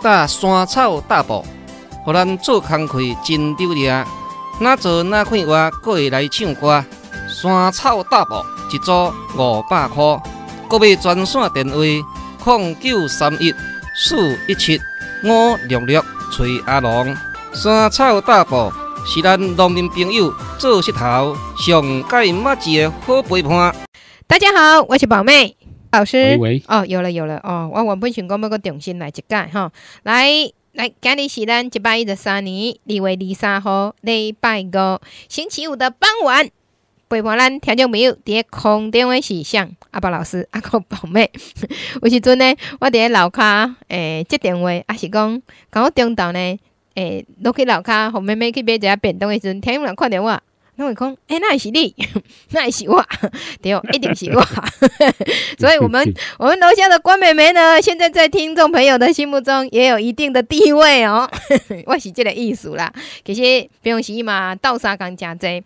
搭山草大埔，互咱做工课真丢脸。哪做哪快活，搁会来唱歌。山草大埔一组五百块，各位专线电话：零九三一四一七五六六，崔阿龙。山草大埔是咱农民朋友做石头上盖麦子的好陪伴。大家好，我是宝妹。老师，哦，有了有了哦，我原本想讲要个重新来一改吼。来来，今日是咱一百一十三年，二月二三号礼拜五星期五的傍晚，陪伴咱众朋友伫咧空中诶。是项，阿宝老师阿姑宝妹，有时阵呢，我伫咧楼卡诶接电话，阿是讲讲我中昼呢诶落去楼卡，和妹妹去买一下便当的时阵，听有人看着我。那会讲，哎，那也是你，那也是我，对，哦，一定是我。所以我们我们楼下的关美美呢，现在在听众朋友的心目中也有一定的地位哦，我是这个意思啦，可是不用衣嘛，倒沙岗加贼。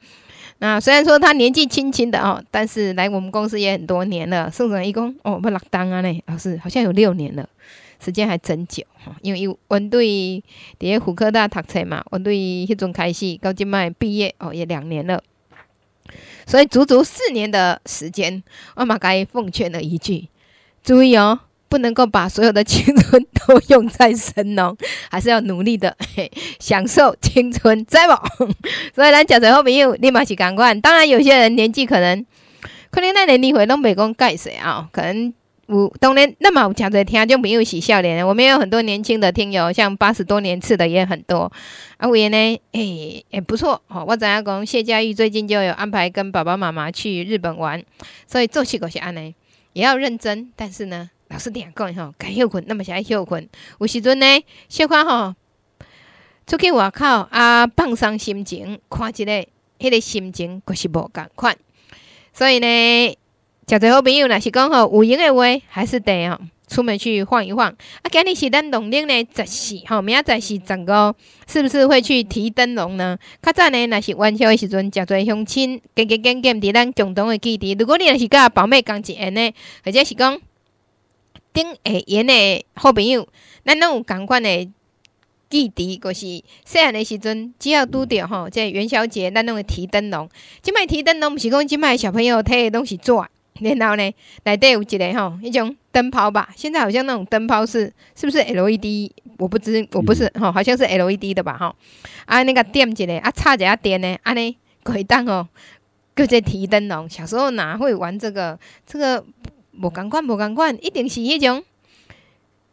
那虽然说他年纪轻轻的哦，但是来我们公司也很多年了，送总一共哦，不老单啊嘞，老师好像有六年了。时间还真久，因为有我对在福科大读册嘛，我对迄阵开始到即摆毕业哦，也两年了，所以足足四年的时间，我嘛该奉劝了一句：注意哦，不能够把所有的青春都用在神农，还是要努力的享受青春，在不？所以咱讲出后朋友，立马是干罐，当然有些人年纪可能，可能那年你回东北工盖水啊，可能。有当然，那么有讲在听众就没有喜笑脸。我们有很多年轻的听友，像八十多年次的也很多啊。有爷呢，哎，也不错哦。我怎样讲？谢佳玉最近就有安排跟爸爸妈妈去日本玩，所以做起狗是安呢，也要认真。但是呢，老实点讲吼，该休困那么是爱休困。有时阵呢，小可吼出去外口啊，放松心情，看起个迄个心情可是无共款。所以呢。交侪好朋友，若是讲吼有闲的话，还是得吼出门去晃一晃。啊，今日是咱农历嘞十四，吼明仔载是十五，是不是会去提灯笼呢？较早呢，若是元宵的时阵，真侪乡亲，结结结结，伫咱共同的基地。如果你若是甲宝妹讲一缘呢，或者是讲顶下爷的好朋友，咱拢有共款的基地，就是细汉的时阵，只要拄着吼，这元宵节咱拢会提灯笼，即摆提灯笼，毋是讲即摆小朋友摕的拢是纸，然后呢，内底有一个吼？迄种灯泡吧，现在好像那种灯泡是是不是 LED？我不知我不是吼，好像是 LED 的吧吼。啊，那个点一个啊，插一下电呢，安尼启当哦，叫做提灯笼。小时候哪会玩这个？这个无共款，无共款，一定是迄种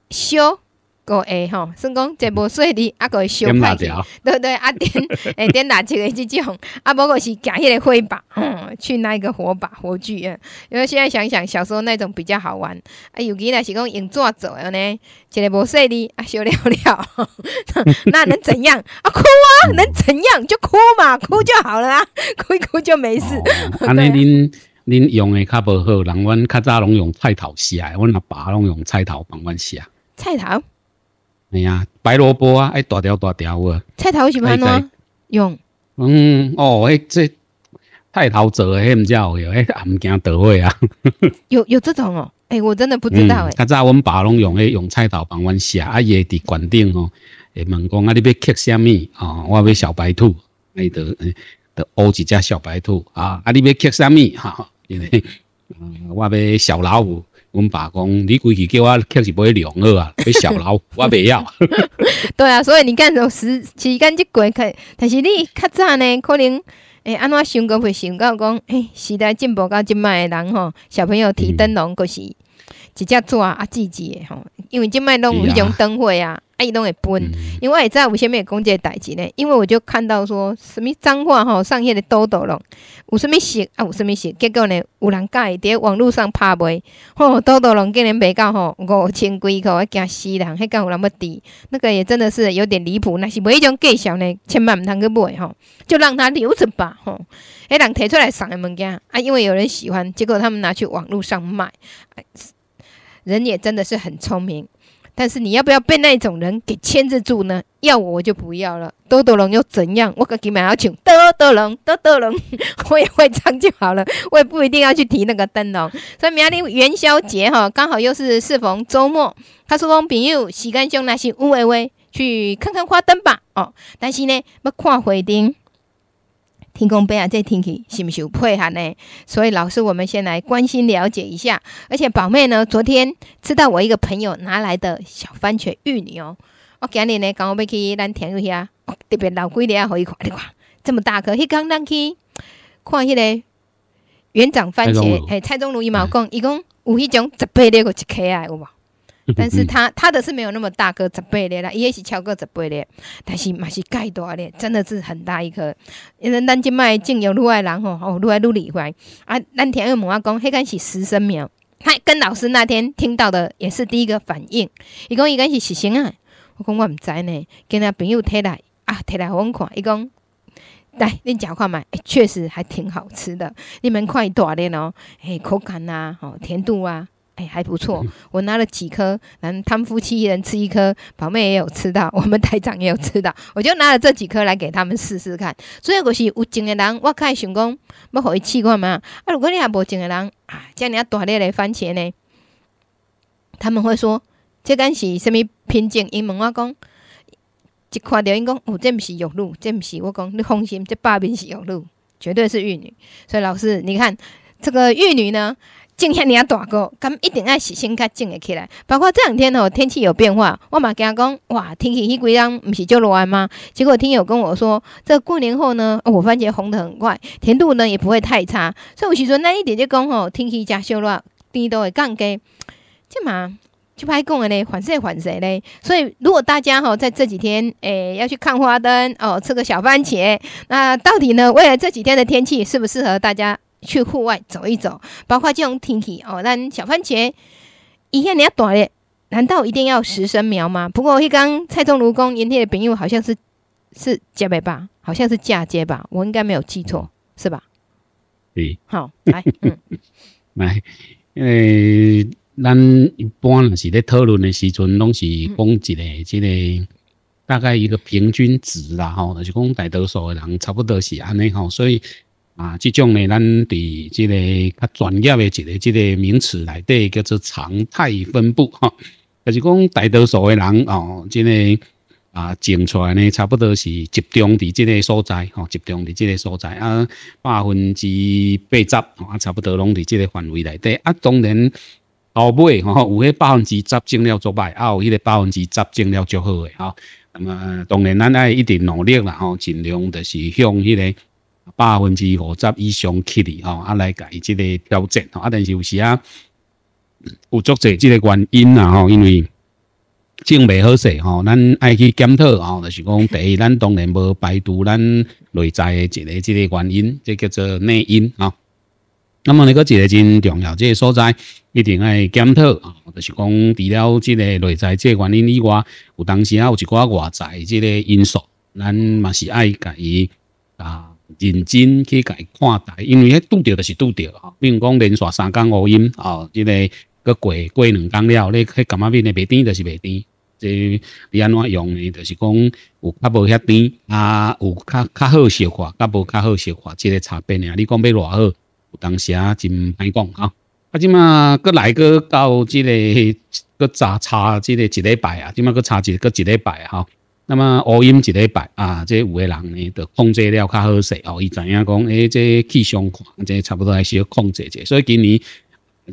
烧。个会吼，算讲这部小的，阿个小块的，对对，啊点 点蜡烛的这种，啊，不过是捡一个火把，去那个火把火炬。因为现在想想，小时候那种比较好玩。啊，尤其那是讲用纸做的呢？一个无小的，啊小了了，那能怎样？啊哭啊？能怎样？就哭嘛，哭就好了啊，哭一哭就没事。尼恁恁用的较无好，人阮较早拢用菜头写，阮阿爸拢用菜头帮阮写菜头。哎呀，白萝卜啊，爱大条大条啊！菜头喜安怎用。嗯，哦，哎这菜头做的，哎唔叫，哎俺唔惊得胃啊。有有这种哦，哎我真的不知道哎。刚才我们白龙用用菜头帮阮下，啊也伫管顶哦。会问讲啊你要刻啥咪啊？我要小白兔，哎得得乌一只小白兔啊！啊你要刻啥咪哈？因为嗯我要小老虎。阮爸讲，你规去叫我确实买两个啊，买 小虎我不要。对啊，所以你看，从时时间就过去，但是你较早呢，可能诶，安怎想都会想到讲，诶，时代进步到今的人吼，小朋友提灯笼就是直接抓阿姐姐吼，因为今摆拢有迄种灯会啊。啊，伊拢会分因为我知有啥物会讲即个代志呢。因为我就看到说什物脏话吼，上迄的兜兜咯，有啥物事啊，有啥物事？结果呢有人伫咧网络上拍卖，吼，兜兜龙竟然卖到吼五千几箍，啊，惊死人！迄敢有那么挃，那个也真的是有点离谱。若是买迄种技巧呢，千万毋通去买吼，就让他留着吧。吼，迄人摕出来送的物件啊，因为有人喜欢，结果他们拿去网络上卖，人也真的是很聪明。但是你要不要被那种人给牵制住呢？要我我就不要了。兜兜龙又怎样？我可给买要请兜兜龙，兜兜龙，我也会唱就好了，我也不一定要去提那个灯笼。所以明天元宵节哈，刚好又是适逢周末，他说：“王朋友洗干净那些乌微微，去看看花灯吧。”哦，但是呢，要看花灯。天公杯啊，这天气是不是有配合呢？所以老师，我们先来关心了解一下。而且宝妹呢，昨天知道我一个朋友拿来的小番茄玉泥哦，我今日呢刚好要去咱听一下，特别老贵的啊，互伊看，你看这么大颗，迄工，咱去，看迄个园长番茄，嘿，蔡宗儒伊嘛讲，伊讲有迄种十八粒个一克啊，有无？但是他他的是没有那么大，个十八粒啦，伊也是超过十八粒，但是嘛是介大粒，真的是很大一颗。因为咱即卖精有愈来郎吼，哦露爱露了啊。咱听二姆阿讲，迄个是实生苗。他跟老师那天听到的也是第一个反应，伊讲伊个是实生啊。我讲我毋知呢，跟他朋友摕来啊，摕来互阮看，伊讲，来恁食看买，确实还挺好吃的。你们伊大咧咯，嘿口感啊哦甜度啊。哎，还不错，我拿了几颗，然后他们夫妻一人吃一颗，宝妹也有吃到，我们台长也有吃到，我就拿了这几颗来给他们试试看。所以我是有精的人，我可以想讲，要互伊试看嘛。啊，如果你也无精的人，啊，这尔大粒的番茄呢，他们会说这敢是什么品种？因问我讲，一看到因讲，哦，这不是玉女，这不是我讲，你放心，这八面是玉女，绝对是玉女。所以老师，你看这个玉女呢？种遐尼啊大个，咁一定爱实心较种的起来。包括这两天哦，天气有变化，我嘛惊讲，哇，天气迄几样毋是照落来吗？结果听友跟我说，这过年后呢，我番茄红的很快，甜度呢也不会太差，所以我是说那一点就讲吼，天气加小热，第一都会降低，即嘛去拍供呢，反谁反谁呢。所以如果大家哈在这几天，诶，要去看花灯哦，吃个小番茄，那到底呢？未来这几天的天气适不适合大家？去户外走一走，包括这种天气哦。咱小番茄，一前你要种的，难道一定要十生苗吗？不过一刚蔡宗如工，今天的朋友好像是是嫁接吧，好像是嫁接吧，我应该没有记错，是吧？对，好来，来，因为 咱一般是在讨论的时，候拢是讲一个这个大概一个平均值啦，吼，就是讲大多数的人差不多是安尼吼，所以。啊，这种呢，咱伫这个较专业的一个、一个名词内底叫做常态分布哈，就是讲大多数的人哦，这个啊种出来呢，差不多是集中伫这个所在哈，集中伫这个所在啊，百分之八十啊，差不多拢伫这个范围内底啊。当然后尾吼，有迄百分之十种了做坏，啊有迄个百分之十种了就好嘅哈。那么当然，咱爱一定努力啦吼，尽量就是向迄个。百分之五十以上起嚟吼，啊来改即个调整吼，啊但是有时啊有作这即个原因啦吼，因为种未好势吼，咱爱去检讨吼，就是讲 第一，咱当然无排除咱内在诶一个即个原因，即叫做内因啊。那么你个一个真重要，即个所在一定爱检讨啊，就是讲除了即个内在即个原因以外，有当时啊有一寡外在即个因素，咱嘛是爱改伊啊。认真去甲伊看待，因为迄拄着就是拄着，吼。比如讲连续三工乌阴，哦，即个过过两工了，你迄感觉变诶袂甜就是袂甜。即你安怎用呢？就是讲有较无遐甜，啊，有较较好消化，较无较好消化，即个差别呢？你讲要偌好，有当时啊真难讲吼。啊，即嘛，搁来搁到即个搁早差，即个一礼拜啊，即嘛搁差一搁一礼拜吼。那么乌阴一礼拜啊，这有的人呢，就控制了较好势哦。伊知影讲，诶，欸，这气象看，这差不多还是要控制者。所以今年，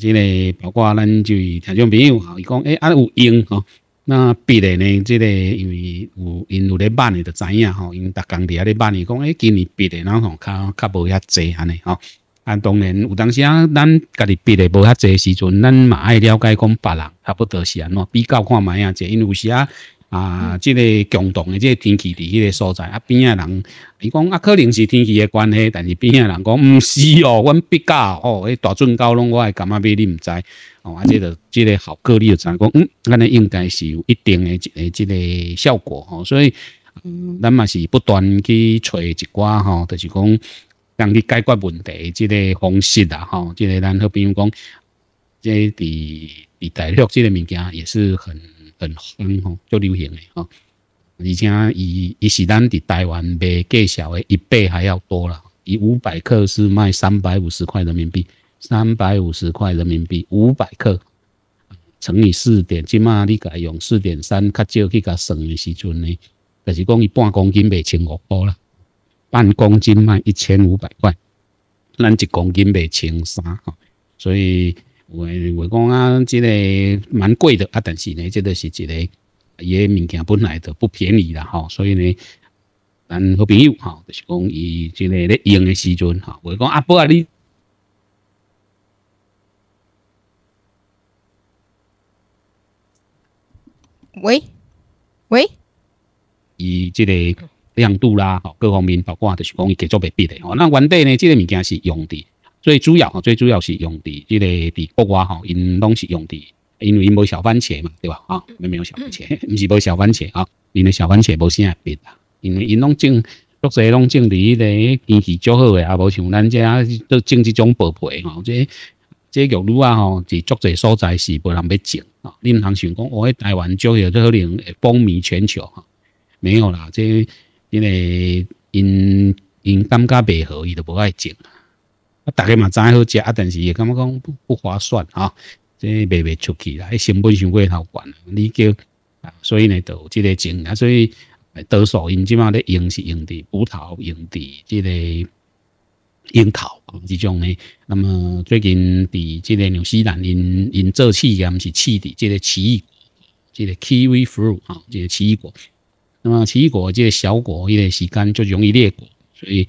这个包括咱就听众朋友吼，伊讲，诶欸，啊有用吼、哦，那必然呢，这个因为有因有咧办，你就知影吼，因逐工伫遐咧办，伊讲，诶今年必咧，然后较较无遐济安尼吼。啊，当然有当时啊，咱家己别咧无遐济时阵，咱嘛爱了解讲别人差不多是安怎比较看卖啊，即因为有时啊。啊，即个共同的即个天气，伫迄个所在啊，边仔人，伊讲啊，可能是天气的关系，但是边仔人讲唔是哦，阮比较哦，迄大准高拢我会感觉比你唔知哦，啊，即个即个效果你就讲，嗯，安尼应该是有一定的即个即个效果哦，所以，嗯，咱嘛是不断去找一寡吼，就是讲，让去解决问题，即个方式啦，吼，即个咱好，比如讲，即伫伫大陆即个物件也是很。很红吼，足流行的吼。而且伊伊是咱伫台湾卖计少的一倍还要多了，伊五百克是卖三百五十块人民币，三百五十块人民币五百克乘以四点，即卖你改用四点三，较少去甲算的时阵呢，就是讲伊半公斤卖千五包啦，半公斤卖一千五百块，咱一公斤卖千三所以。我我讲啊，这个蛮贵的啊，但是呢，这个是一个也物件本来就不便宜啦吼，所以呢，咱好朋友吼，就是讲伊这个咧用的时阵吼，我讲阿伯啊，你喂喂，伊这个亮度啦，吼，各方面包括就是讲伊叫做袂逼的吼。那原底呢，这个物件是用的。最主要吼，最主要是用伫即个伫国外吼，因拢是用伫，因为因无小番茄嘛，对吧？啊，我们没有小番茄，毋 是无小番茄啊，因个小番茄无啥变啊，因为因拢种，足侪拢种伫迄个天气较好诶，啊，无像咱这都种即种薄皮吼，这这玉女啊吼，是足侪所在是无人要种啊，毋通想讲，我喺台湾种，有可能会风靡全球吼，没有啦，即因为因因感觉袂好，伊就无爱种。啊，大家嘛，知爱好食啊，但是也感觉讲不不划算啊，这卖不出去啦，成本上对头高。你叫啊，所以呢，就这个种啊，所以多数因即嘛咧，用是用的葡萄、用的这个樱桃这种呢。那么最近，伫这个纽西兰，因因做试验是试的这个奇异，这个 kiwi fruit 啊，这个奇异果。那么奇异果，这个小果，一个时间就容易裂果，所以。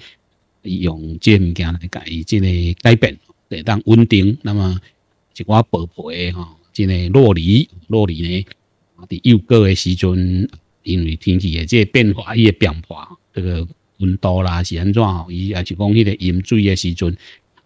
用这物件来改，这个改变来当稳定。那么一寡宝的吼，这个落米落米呢，伫幼个的时阵，因为天气的这变化，伊的变化，这个温度啦是安怎吼？伊也是讲迄个饮水的时阵，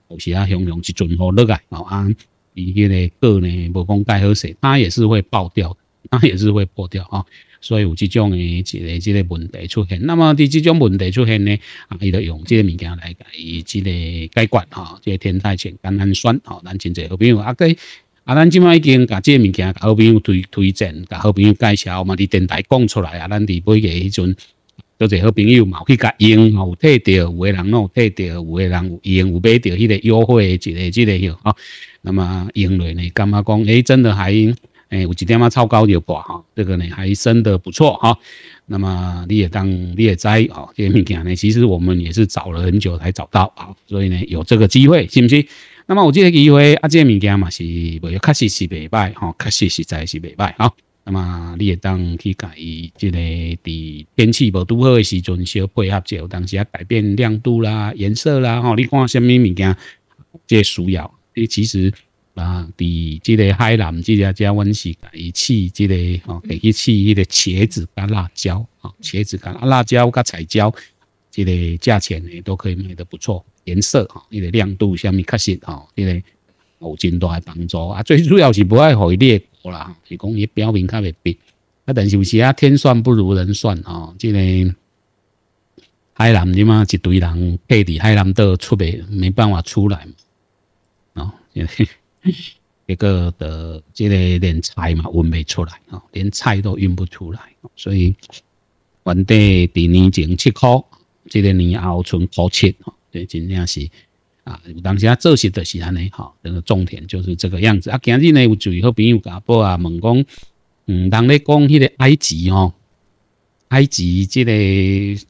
有时啊，容一阵存好落来吼，啊，伊个呢个呢无讲盖好势，它也是会爆掉，它也是会爆掉啊。所以有这种诶一个这个问题出现。那么伫这种问题出现呢，啊，伊就用这个物件来以这个解决哈、哦，这个天台碱甘安酸哈，咱真侪好朋友啊，佮啊，咱即卖已经甲这个物件甲好朋友推推荐，甲好朋友介绍嘛，伫电台讲出来啊，咱伫每个迄阵。就是好朋友嘛，去甲用吼，有摕到，有个人有摕到，有个人有用，有买到迄个优惠的一个之类吼。那么用落呢，感觉讲，诶，真的还诶有一点嘛超高的挂哈，这个呢还生得不错哈。那么你也当你也摘哦，这些物件呢，其实我们也是找了很久才找到啊，所以呢有这个机会，是不是？那么我这个机会啊，这些物件嘛是不确实是未歹哈，确实实在是未歹哈。那么你也当去改即个，伫天气无拄好诶时阵，稍配合一有当时啊改变亮度啦、颜色啦，吼，你看虾米物件，即需要，你其实。啊！伫即个海南，即个遮阮是家一次，即个吼，伊饲迄个茄子加辣椒，吼，茄子加啊辣椒加彩椒，即个价钱呢都可以卖得不错，颜色吼，迄个亮度啥物确实吼，迄个有真大诶帮助啊。最主要是不爱互伊裂锅啦，是讲伊表面较袂变。啊，但是有时啊，天算不如人算啊，即个海南即嘛一堆人配伫海南岛出袂，没办法出来嘛，啊。一个的，这个连菜嘛运不出来连菜都运不出来，所以原地第二年七块，这个年后存七块，对，真正是啊，当时做时的是安尼哈，那个种田就是这个样子。啊，今日呢有位好朋友我报啊，问讲，嗯，同咧讲，迄个埃及吼，埃及这个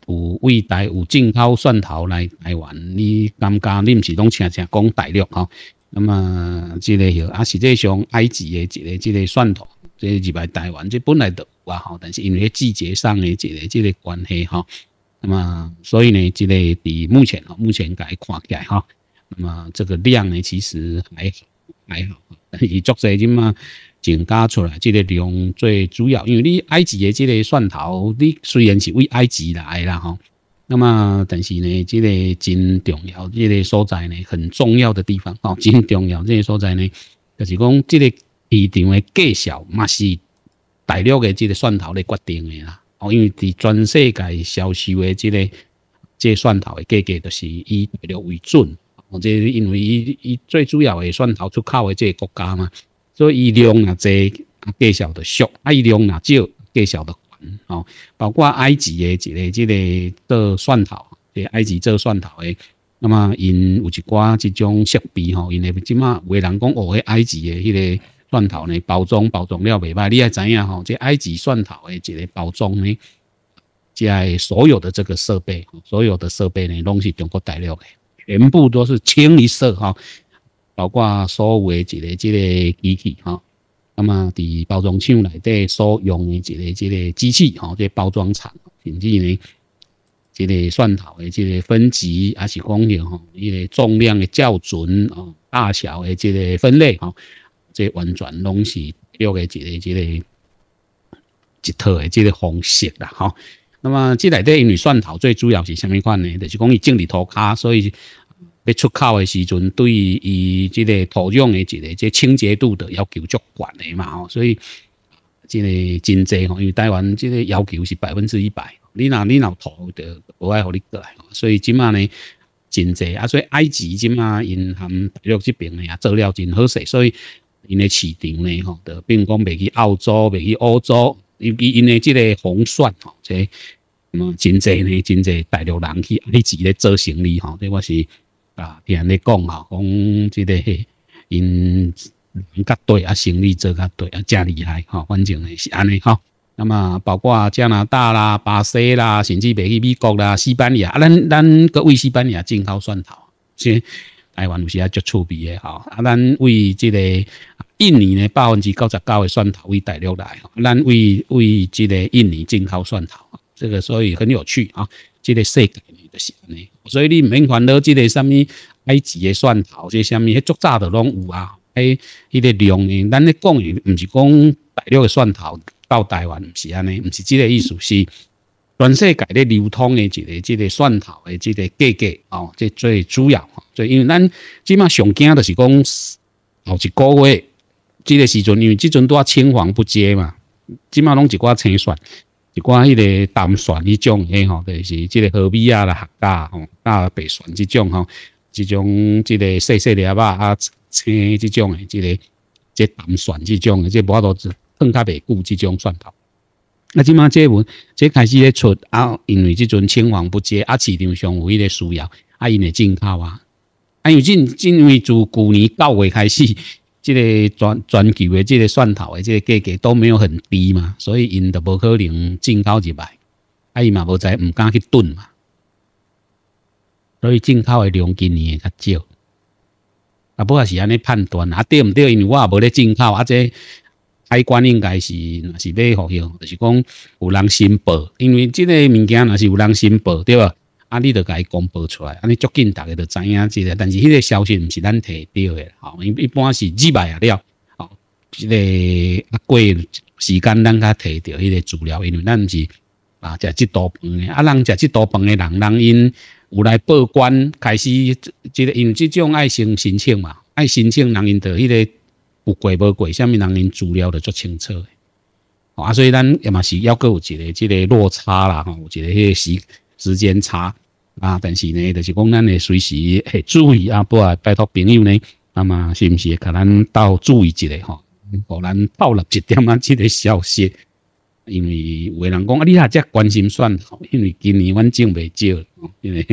有未来有进口蒜头来台湾，你感觉你唔是拢常常讲大陆哈？那么这个有啊，实际上埃及的这个这个蒜头，即个日排台湾，即本来的有啊，但是因为季节上的这个这个关系，吓，那么所以呢，这个比目前啊，目前解缓解吓，那么这个量呢，其实还还好，但是作晒咁嘛。增加出来，即个量最主要，因为你埃及的这个蒜头，你虽然是为埃及嚟啦，吼，那么，但是呢，这个真重要，呢个所在呢，很重要的地方哦，真重要这个所在呢很重要的地方哦真重要这个所在呢就是讲这个市场的介绍嘛是大陆的这个蒜头来决定的啦。哦，因为伫全世界销售的这个，即蒜头的价格，都是以大陆为准。或个、因为以以最主要的蒜头出口的即个国家嘛，所以量啊多，介绍的少；，啊，量啊少，介绍的好，包括埃及诶一个、一个做蒜头诶，埃及做蒜头诶，那么因有一寡即种设备吼，因为即马有人讲哦，埃及诶迄个蒜头呢包装包装了袂歹，你也知影吼，即埃及蒜头诶一个包装呢，即所有的这个设备，所有的设备呢拢是中国大陆诶，全部都是清一色哈，包括所有诶一个、一个机器哈。那么，伫包装厂内底所用的一个一个机器，吼，这包装厂甚至呢，一个蒜头的这个分级，还是讲一个重量的校准，哦，大小的这个分类，吼，这完全拢是用的一个一个一套的这个方式啦，吼。那么，即内底为蒜头最主要是什么款呢？就是讲伊种伫涂骹，所以。要出口的时阵，对于伊这个土壤的这个即清洁度的要求足悬的嘛吼，所以即个真济吼，因为台湾即个要求是百分之一百，你那你那土的不爱好你过来，所以即马呢真济啊，所以埃及即马因含大陆这边呢也做了真好势，所以因的市场呢吼，就比如讲未去澳洲，未去欧洲，因因的即个风线吼，即嗯真济呢真济大陆人去埃及咧做生意吼，所我是。啊，听你讲吼，讲这个因人较对啊，生意做较对啊，正厉害吼。反正也是安尼吼。那么包括加拿大啦、巴西啦，甚至未去美国啦、西班牙啊，咱咱各为西班牙进口蒜头，是台湾有时啊足触比的吼。啊，咱为这个印尼呢百分之九十九的蒜头为大陆来吼，咱为为这个印尼进口蒜头，这个所以很有趣啊。即个世界呢，就是安尼，所以你唔免烦恼即个什么埃及嘅蒜头，即个什么，迄足早都拢有啊。诶，迄个量呢？咱咧讲，应唔是讲大陆嘅蒜头到台湾，唔是安尼，唔是即个意思，是全世界咧流通嘅即个即个蒜头嘅即个价格哦，即最主要。所以因为咱起码上惊就是讲，哦，一个月，即个时阵，因为即阵都系青黄不接嘛，起码拢只挂青蒜。一寡迄个淡蒜，迄种诶吼，就是即个河米啊啦、客家吼、豆白蒜即种吼，即种即个细细粒啊啊青即种诶，即个即淡蒜即种诶，即无法度多碰较袂久即种蒜头。啊，即马即文即开始咧出啊，因为即阵青黄不接啊，市场上有迄个需要啊，因为进口啊，啊有进，因为自旧年九月开始。即个全全球的即个蒜头的即个价格都没有很低嘛，所以因就无可能进口入来，啊伊嘛无在唔敢去蹲嘛，所以进口的量今年较少。啊不过是安尼判断，啊对唔对？因为我无咧进口，啊即海关应该是是要好用，就是讲有人申报，因为即个物件那是有人申报，对吧？啊！你就该公布出来，啊！尼足紧，大家著知影即个。但是迄个消息毋是咱提到诶，吼，因一般是自买啊了，吼，即个啊过时间咱甲提到迄个资料，因为咱毋是啊，食即多饭诶，啊，人食即多饭诶，人，人因有来报关，开始即个，因即种爱先申请嘛，爱申请，人因在迄个有改无改，啥物人因资料就足清楚，啊，所以咱也嘛是要有一个即个落差啦，吼，有一个迄个时。时间差啊，但是呢，就是讲，咱会随时注意啊。不啊，拜托朋友呢，那么是不是，可能到注意一下哈，不咱透露一点啊，这个消息。因为有人讲啊，你啊，这关心算了，因为今年阮种未少，因为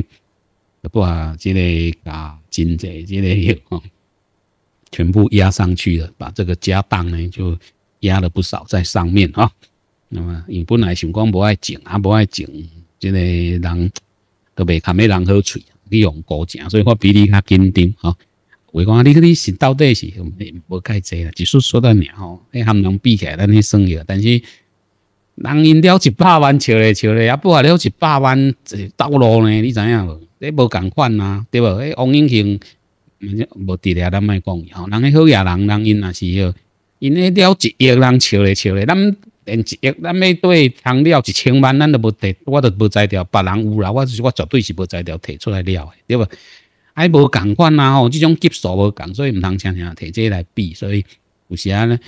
不啊，这个啊，经济这类有，全部压上去了，把这个家当呢，就压了不少在上面啊。那么，因本来想讲不爱整啊，不爱整。真个人都袂堪，要人好吹，你用高精，所以我比你较紧张吼。我讲你你是到底是无太济啦，只说说到尔吼，迄他们两比起来咱去算个，但是人因了一百万笑咧笑咧，也不啊，了一百万道路咧，你知影无？你无共款呐，对无？迄王永庆无伫咧咱卖讲伊吼，人迄好野人，人因也是哟，因迄了一亿人笑咧笑咧，咱。一亿，咱要对汤料一千万，咱都无提，我都无知条，别人有啦，我我绝对是无知条提出来了，对不？还无共款啦吼，这种激数无共，所以唔通常常提这来比，所以有时啊呢，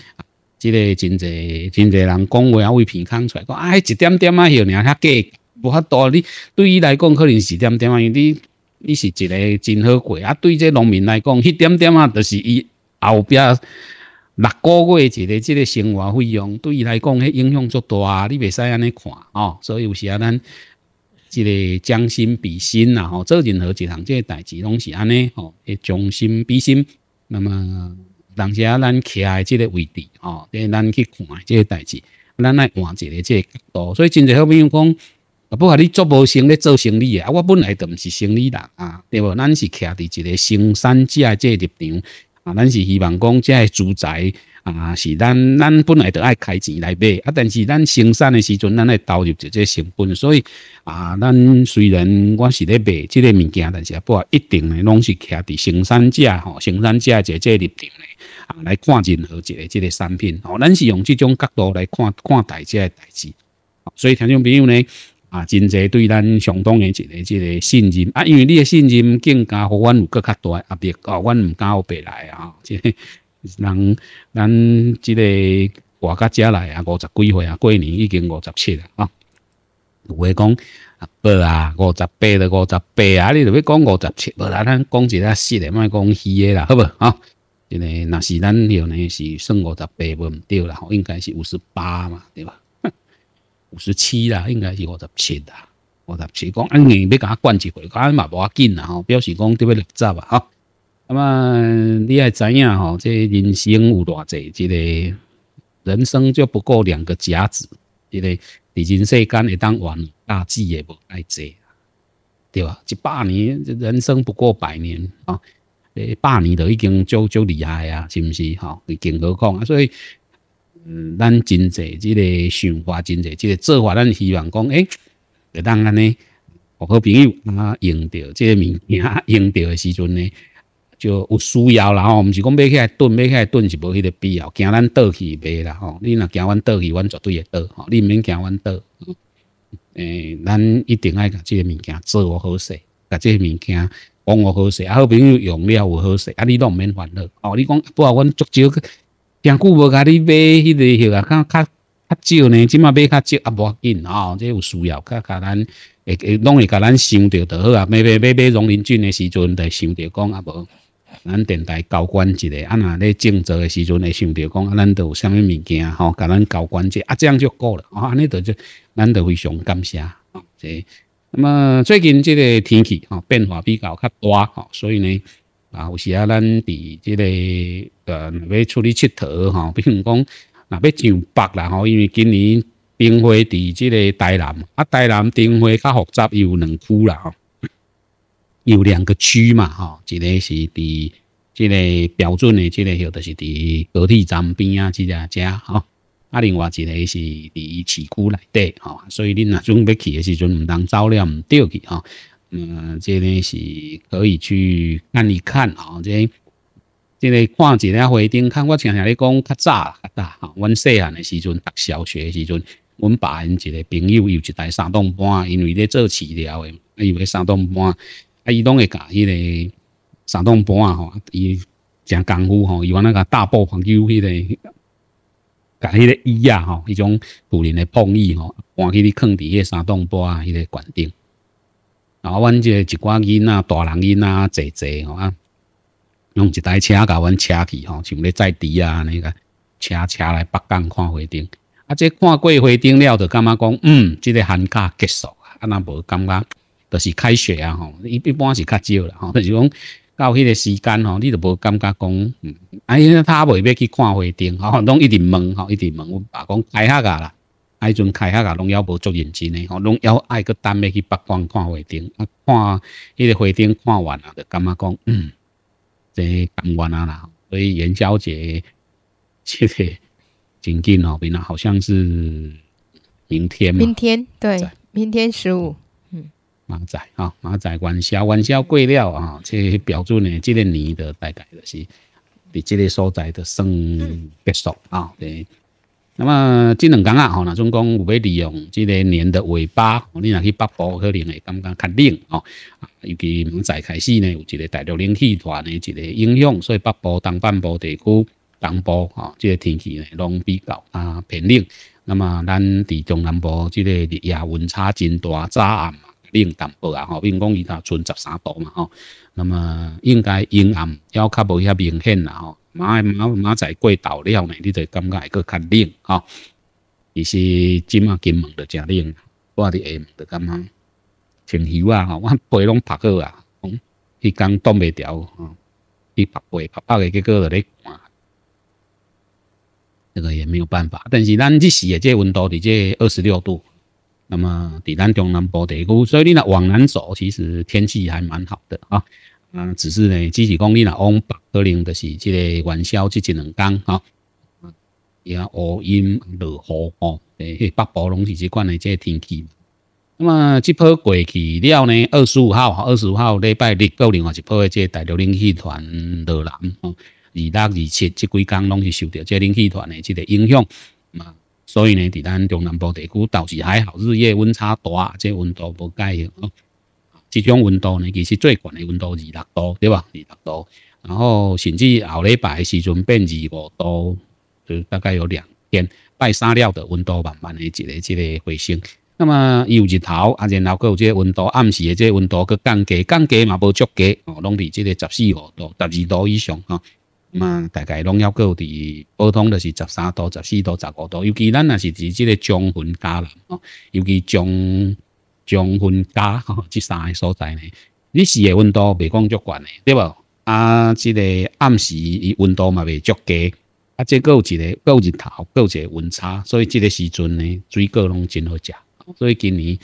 即个真侪真侪人讲话啊，为偏空出来，讲啊，一点点啊，许尔遐假，无遐多，你对伊来讲可能是一点点啊，因你你是一个真好过，啊，对这农民来讲，一点点啊，都是伊后边。六个月一个，这个生活费用对伊来讲，迄影响足大，你袂使安尼看哦。所以有时啊，咱一个将心比心啦，吼，做任何一项这代志拢是安尼吼，会将心比心。那么，当时啊，咱徛的这个位置吼，对咱去看这代志，咱来换一个这个角度。所以真侪好朋友讲，啊，不过你做无成咧做生理啊，我本来著唔是生理人啊，对无？咱是徛伫一个生产者即个立场。啊，咱是希望讲，即个住宅啊，是咱咱本来就爱开钱来买啊。但是咱生产的时候，咱会投入一个成本，所以啊，咱虽然我是咧卖即个物件，但是啊，不一定呢，拢是徛伫生产者吼，生产价这个立场呢啊来看任何一个即个产品哦。咱是用这种角度来看看大家的代志，所以听众朋友呢。啊，真侪对咱相当的一个一个信任啊，因为你的信任更加互阮有搁较大啊，别哦，阮唔敢有白来啊，即个人咱即个外个遮来啊，五十几岁啊，过年已经五十七了啊，有话讲啊，八啊，五十八了，五十八啊，你著要讲五十七，无啦，咱讲一下实诶，莫讲虚诶啦，好不吼，因为那是咱后呢是算五十八不？唔对啦，应该是五十八嘛，对吧？五十七啦，应该是五十七啦，五十七讲，安尼要跟他灌一回，安嘛无要紧啦吼，表示讲这边六十啊哈。那么你还知影吼，这人生有偌济，即个人生就不过两个甲子，即个人世间会当玩，大志也无爱济啊，对吧？一百年人生不过百年啊，诶，百年都已经就就厉害呀，是不是哈、你更何况啊，所以。嗯，咱真侪，即个想法真侪，即个做法，咱希望讲，哎，当安尼，互好朋友啊，用到即个物件，用到时阵呢，就有需要啦。吼，唔是讲买起来囤，买起来囤是无迄个必要。惊咱倒去卖啦，吼，你若惊阮倒去，阮绝对会倒，吼，你毋免惊阮倒。诶，咱一定爱甲即个物件做我好势，甲即个物件讲我好势，啊，好朋友用了我好势，啊，你都唔免烦恼。哦，你讲不啊，阮足少。上久无甲你买迄个，许个较较较少呢。即马买较少，啊，无要紧哦。即有需要，甲甲咱会会拢会甲咱想着就好啊。买买买买农林菌的时阵，来想着讲啊无，咱电台交关一下。啊，那咧种坐的时阵，会想到讲，啊，咱都有啥物物件吼，甲咱交关者，啊，这样就够了啊。安尼就就，咱就非常感谢啊。这那么最近这个天气吼变化比较较大吼，所以呢。啊有时啊咱伫即个呃要出去佚佗吼比如讲若要上北啦吼因为今年灯会伫即个台南啊台南灯会较复杂伊有两区啦吼伊有两个区嘛吼一个是伫即个标准的即个诺著是伫高铁站边啊即迹遮吼啊另外一个是伫市区内底吼所以恁若准备去诶时阵毋通走了毋对去吼嗯，即个是可以去看一看哦。即个即个看一下回顶看，我常常咧讲较早较早哈。阮细汉的时阵，读小学的时阵，阮爸因一个朋友有一台三洞半，因为咧做饲料的嘛，有个三洞半，啊，伊拢会甲迄个三洞半吼，伊诚功夫吼，伊原那个大埔朋友迄个甲迄个伊仔吼，迄种古人的碰椅吼，搬去咧坑底个山洞半迄个管顶。然后阮就一寡囡仔、大人囡仔坐坐吼啊，用一台车甲阮车去吼，像咧载猪啊那个车车来北港看花灯。啊，即看过花灯了，就感觉讲？嗯，这个寒假结束啊，那无感觉，就是开学啊吼。一一般是较少啦，吼，就是讲到迄个时间吼，你就无感觉讲，嗯，啊，他未要去看花灯吼，拢一直问吼，一直问，懵，爸讲开下噶啦。爱阵开下个，拢还无足认真诶，吼，拢要爱个单面去北关看花灯，啊，看，迄个花灯看完啦，就感觉讲，嗯，真甘愿啊啦。所以元宵节，即个真近哦，变啊，好像是明天。明天，对，明天十五。嗯。马仔啊，明仔元宵，元宵过了啊，去标准呢，即个年得大概的是，伫即个所在得算结束啊。对。那么这两天啊，吼，那总共有要利用这个年的尾巴，你若去北部可能会感觉较冷哦。尤其明仔开始呢，有一个大陆冷气团的一个影响，所以北部、东半部地区、东部，吼，这个天气呢，拢比较啊偏冷。那么咱中南部这个夜温差真大，早暗。冷淡薄啊吼，比如讲伊家剩十三度嘛吼，那么应该阴暗，还较无遐明显啦吼。马马马在过道了呢，你就感觉会个较冷吼。伊是即啊今日就真冷，我滴哎，就感觉穿热啊吼，我背拢晒好啊，讲伊刚冻袂调吼，伊晒背晒黑的结果就咧寒，这个也没有办法。但是咱这时的这温度伫这二十六度。那么，伫咱中南部地区，所以你若往南走，其实天气还蛮好的啊。嗯，只是呢，只是讲你若往北、可能就是即个元宵即一两天哈，也乌阴落雨哦。诶，北部拢是即款的即个天气。那么，即波过去了呢？二十五号、二十五号礼拜日，到另外一批的即大流冷气团落南二六、二七即几天拢是受到即冷气团的即个影响。所以呢，在咱中南部地区倒是还好，日夜温差大，这温度无介意。啊，这种温度呢，其实最悬的温度二六度，对吧？二六度，然后甚至后礼拜时阵变二五度，就大概有两天拜三了的温度慢慢的一个一个回升。那么有日头啊，然后佮有这温度，暗时的这温度佮降低，降低嘛无足低，哦，拢伫这个十四五度、十二度以上啊。嘛，大概拢要有伫，普通就是十三度、十四度、十五度。尤其咱那是伫即个江分加啦，尤其江江分加吼，即三个所在呢，日时嘅温度未讲足悬诶。对无？啊，即个暗时伊温度嘛未足低，啊，这个有一个够日头，够一个温差，所以即个时阵呢，水果拢真好食。所以今年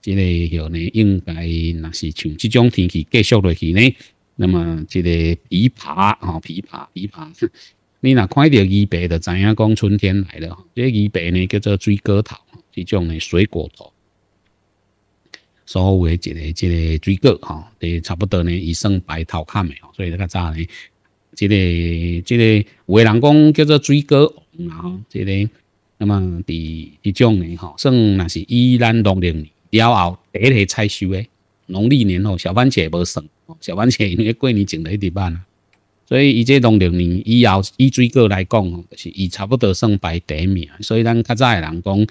即个，吼呢，应该那是像即种天气继续落去呢。那么这个枇杷啊，枇杷，枇杷，你若看到枇杷的，知影讲春天来了哈。这枇杷呢叫做水果桃，这种呢水果桃，所谓的一个这个水果哈，这差不多呢，以生白桃看的哦，所以这个大呢，这个这个有的人讲叫做水果王然后这个，那么第一种呢，吼，算那是以兰农历年后第一个采收的，农历年吼，小番茄无算，小番茄，因为过年种了一点半啊，所以伊这农历年以后，以水果来讲，是伊差不多算排第一名所以咱较早的人讲，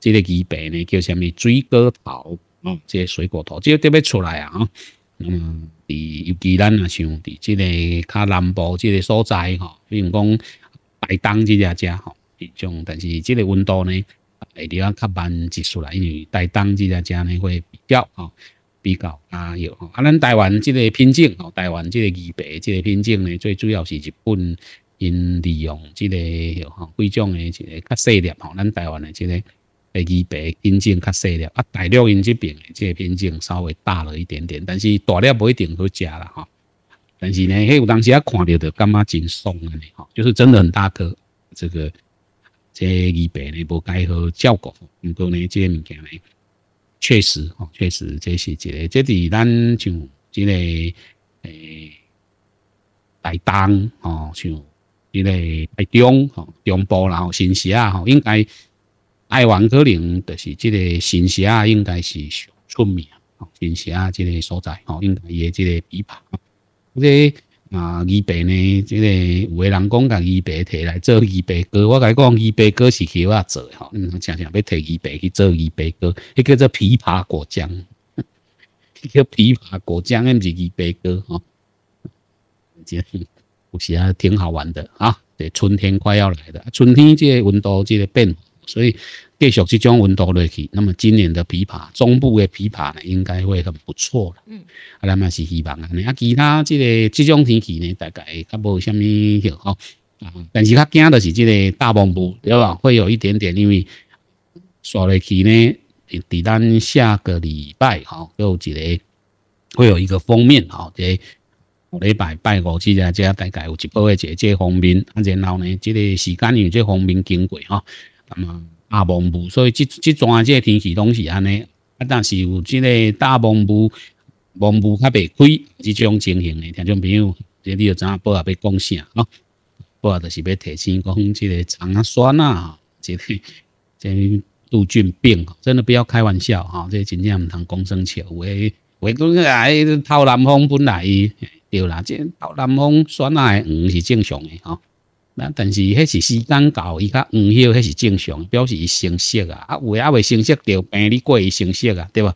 这个枇杷呢叫什么？水果头，嗯，这水果头，这特别出来啊。哈，那么，尤其咱啊像在这个较南部这个所在哈，比如讲台东这些家吼，一种，但是这个温度呢会比较慢，结束来，因为台东这些家呢会比较哈。比较啊有吼，啊，咱台湾这个品种吼，台湾这个枇杷这个品种呢，最主要是一本因利用这个吼贵重的这个较小粒吼，咱台湾的这个诶枇杷品种较小粒，啊，大陆因这边这个品种稍微大了一点点，但是大粒不一定好食啦吼。但是呢，嘿，有当时啊看到的干觉真爽送呢吼，就是真的很大颗，这个这枇杷呢无解好照顾，不过呢，这个物件呢。确实哦，确实，这是一个，这伫咱像这个诶，台东哦，像即个台中哦，中部然后新市啊哈，应该爱玩可能就是这个新市啊，应该是出名啊，新市啊这个所在哦，应该也这琵琶，较，而个。啊，枇杷呢？这个有个人讲，甲枇杷摕来做枇杷膏。我甲讲，枇杷膏是叫我做的哈，常常要摕枇杷去做枇杷膏。迄叫做枇杷果浆，迄叫枇杷果酱，毋是枇杷膏吼。其实，有时还挺好玩的啊。对，春天快要来了，春天这温度，这个变，所以。继续这种温度落去，那么今年的枇杷，中部的枇杷呢，应该会很不错了。嗯，啊，咱也是希望啊。啊，其他这个这种天气呢，大概也较无虾米吼啊。但是较惊的是这个大风部对吧？会有一点点，因为刷落去呢，伫咱下个礼拜哈，有一个会有一个封面这个、礼拜拜五之后，即大概有一波的这这封面。然后呢，这个时间有这方面经过哈，那么。大蒙雾，所以即即阵啊，个天气拢是安尼。啊，但是有即个大蒙雾，蒙雾较袂开，即种情形咧，听众朋友，这里要影，不啊要讲啥吼，不啊，就是要提醒讲，即个长啊酸啊，即个即个杜鹃病，真的不要开玩笑即、这真正毋通讲生笑，为为讲来偷南风本来，对啦，即偷南方酸啊黄是正常诶吼。那但是迄是时间到，伊较黄掉，迄是正常，表示伊成熟啊。啊，有也未成熟，着病理过于成熟啊，对吧？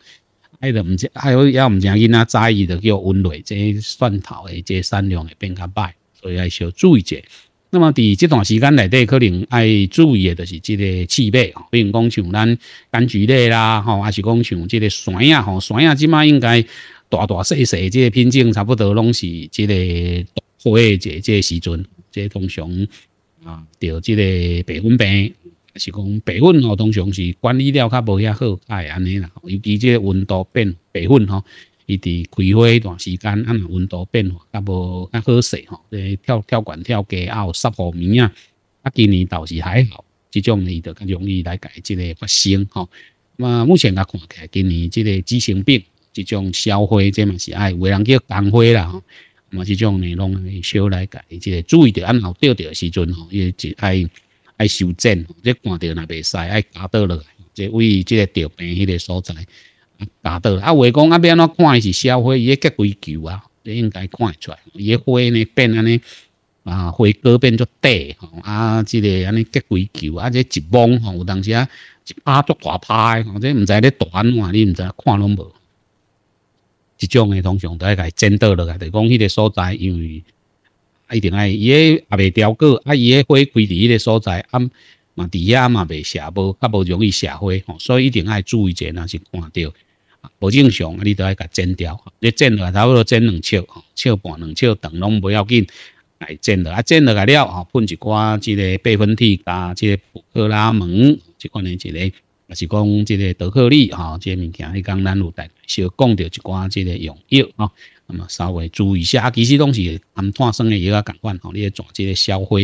迄个唔只还有也唔只囡仔在意着叫温度，即蒜头诶，即产量会变较歹，所以爱小注意者。那么伫这段时间内底，可能爱注意诶，着是即个气味，如讲像咱柑橘类啦，吼，还是讲像即个山啊，吼，山啊，即马应该大大细小即个品种，差不多拢是即个活跃者，即时阵。即通常啊，着即个白粉病，是讲白粉吼，通常是管理了较无遐好，哎，安尼啦。尤其即温度变，白粉吼，伊伫开花一段时间，啊，温度变化较无较好势吼，即跳跳悬、跳低啊，有十好米啊。啊，今年倒是还好，即种伊就较容易来改即个发生吼。啊，目前来看起今年即个畸形病，即种消花即嘛是爱为人叫干花啦。吼。嘛，这种呢，拢小来改，即个注意着，按老钓诶时阵吼，也就爱爱修剪，即看到那袂使，爱夹倒落来，即为即个钓平迄个所在夹倒。啊，话讲啊要安怎看伊是消化伊个结龟球啊，你应该看会出来，伊个花呢变安尼啊，花苞变作短吼啊，即个安尼结龟球啊，即一网吼，有当时啊一拍足大拍，或者唔知咧大安怎，你唔知看拢无。一种诶，通常都爱甲伊剪倒落来，就讲迄个所在，因为一定爱伊，诶也未掉过，啊伊诶花归伫迄个所在，啊嘛伫遐嘛未谢无，较无容易谢花吼，所以一定爱注意者，若是看到，无正常，你都爱甲剪掉。你剪落来差不多剪两撮，尺半两尺长拢不要紧，来剪落，啊剪落来了吼，喷一寡即个百分体加即个普拉门，即款诶一个，也是讲即个德克利哈，即个物件，你讲咱有大小讲到一寡即个用药哈，那么稍微注意下，其实都是含碳酸的药啊，感官哈。你做这个消化。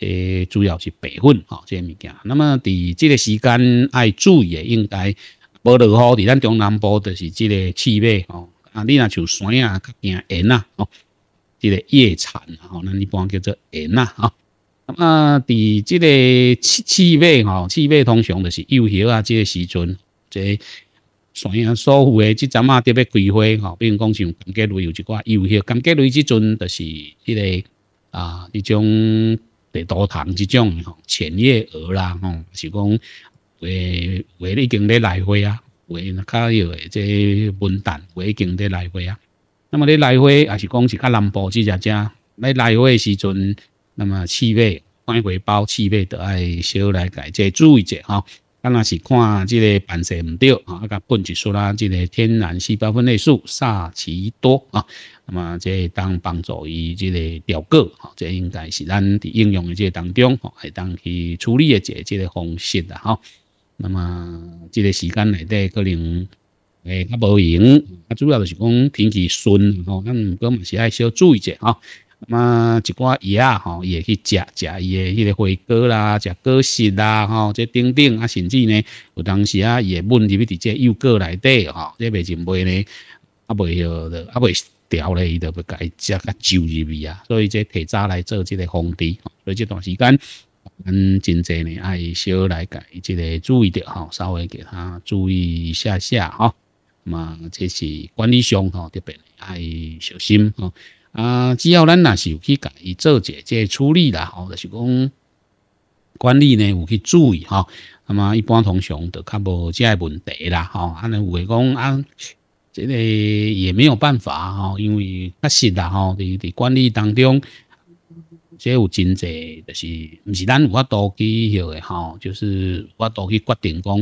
诶，主要是白粉哈，即个物件。那么伫即个时间爱注意的，应该无落好。伫咱中南部就是即个气味哦，啊，你若就酸啊、较咸啊，哦，即个夜产哦，那一般叫做咸啊啊。啊，伫即个四四月吼，四月通常就是幼叶啊，即个时阵，即山啊，所有诶即阵啊，特别开花吼，比如讲像金桔类有一挂幼叶，金桔类即阵就是迄个啊，迄种地刀虫即种吼，浅叶蛾啦吼，是讲为为咧经咧来花啊，为较有诶即文旦为经咧来花啊。那么咧来花啊，是讲是较南部即只只，咧来花诶时阵。那么气味，换回包气味，都爱小来改，这注意者哈。当然是看这个版式唔对啊，啊个本质说啦，这个天然细胞分类数萨奇多啊。那么这当帮助于这个调构，啊，这应该是咱的应用的即当中吼，系当去处理的这这个方式的哈。那么这个时间内底可能诶较无用，啊，主要就是讲天气顺吼，咱唔讲嘛是爱小注意者吼。嘛，一寡鱼啊，吼，伊会去食食伊诶迄个花果啦，食果实啦，吼，即等等啊，甚至呢，有当时啊，伊会闷入去伫即幼果内底，吼，即袂真袂呢，啊袂哟，啊袂掉咧，伊就该食较久入去啊。所以即提早来做即个防治，所以这段时间，嗯，真济呢爱小来改，即个注意着，吼，稍微给他注意一下下，吼，嘛，这是管理上，吼，特别爱小心，吼。啊，只要咱若是有去甲伊做一这处理啦，吼，就是讲管理呢，有去注意吼，那么一般通常都较无个问题啦，吼。安尼有诶讲啊，即个也没有办法吼，因为确实啦，吼，伫伫管理当中，这有真侪，就是毋是咱有法度去迄个吼，就是有法度去决定讲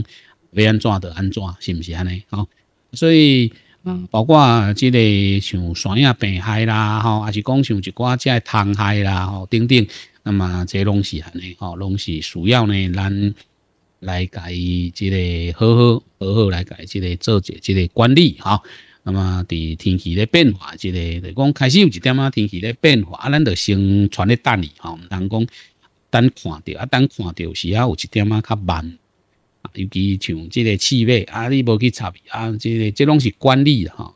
要安怎的安怎，是毋是安尼？吼，所以。嗯，包括即个像山啊、病害啦，吼，还是讲像一寡即个虫害啦，吼，等等。那么这拢是咧，吼，拢是需要呢，咱来介即个好好、好好来介即个做一即个管理，吼。那么伫天气咧变化，即个就讲开始有一点啊天气咧变化，啊，咱就先传咧等理，吼，唔通讲等看到啊，等看到是啊，有一点啊较慢。尤其像这个气味，啊，你无去擦，啊，这个这拢是管理的哈。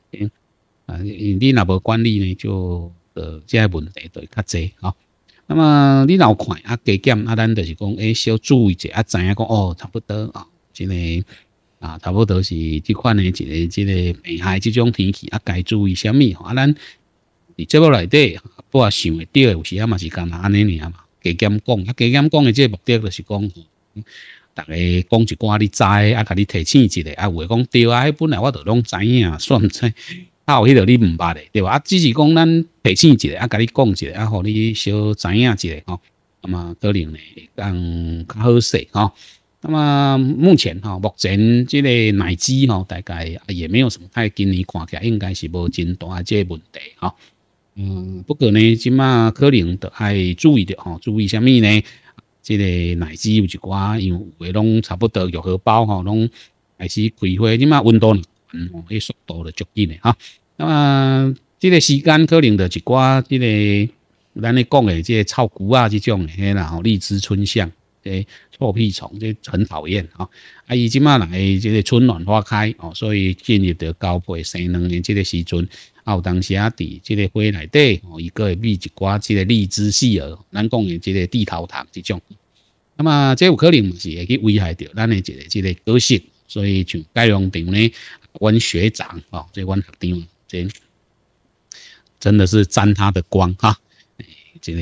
啊，你若无管理呢，就呃，这问题就会较济哈。那么你老看啊，加减啊，咱就是讲，哎，小注意者啊，知影讲哦，差不多啊，即个啊，差不多是即款诶，一个即个危害即种天气啊，该注意啥物？啊，咱你即个内底不啊想会到，有时啊嘛是干那安尼尔嘛。加减讲，啊，加减讲的即个目的就是讲。讲一寡你知，啊，甲你提醒一下，啊，有诶讲对啊，迄本来我都拢知影，算知，啊，有迄条你毋捌诶，对吧？啊，只是讲咱提醒一下，啊，甲你讲一下，啊，互你小知影一下，吼。那么可能呢，嗯，较好势，吼，那么目前哈，目前这个奶猪哈，大概也没有什么，太今年看起来应该是无真大这问题哈。嗯，不过呢，即嘛可能要爱注意着哈，注意啥物呢？即个乃至有一寡，因为有诶拢差不多玉荷包吼，拢开始开花，你嘛温度呢？哦，迄速度了足紧诶哈。那么即个时间可能着一寡即个咱咧讲诶，即个草菇啊，即种诶啦，哦，荔枝春香。诶，臭屁虫这很讨厌啊！啊，伊即马来即个春暖花开哦，所以进入到交配生卵的即个时阵，啊，有当时啊，伫即个花内底哦，伊个会密一寡即个荔枝、细蛾，咱讲的即个地头虫这种。那么，即有可能是会去危害到咱的一个即个果实，所以就改良场咧，阮学长哦，即阮学长真，真的是沾他的光哈！诶，即